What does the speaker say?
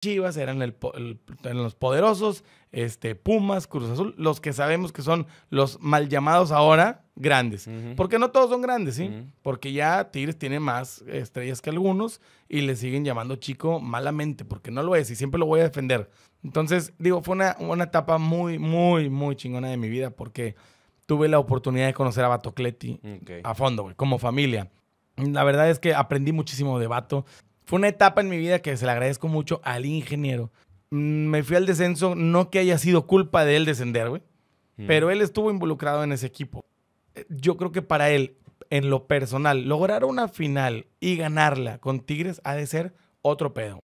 Chivas, eran, los poderosos, este, Pumas, Cruz Azul, los que sabemos que son los mal llamados ahora grandes. Porque no todos son grandes, ¿sí? Porque ya Tigres tiene más estrellas que algunos y le siguen llamando chico malamente, porque no lo es y siempre lo voy a defender. Entonces, digo, fue una, una etapa muy, muy, muy chingona de mi vida porque tuve la oportunidad de conocer a Batocleti a fondo, güey, como familia. La verdad es que aprendí muchísimo de Bato. Fue una etapa en mi vida que se la agradezco mucho al ingeniero. Mm, me fui al descenso, no que haya sido culpa de él descender, güey, pero él estuvo involucrado en ese equipo. Eh, yo creo que para él, en lo personal, lograr una final y ganarla con Tigres ha de ser otro pedo.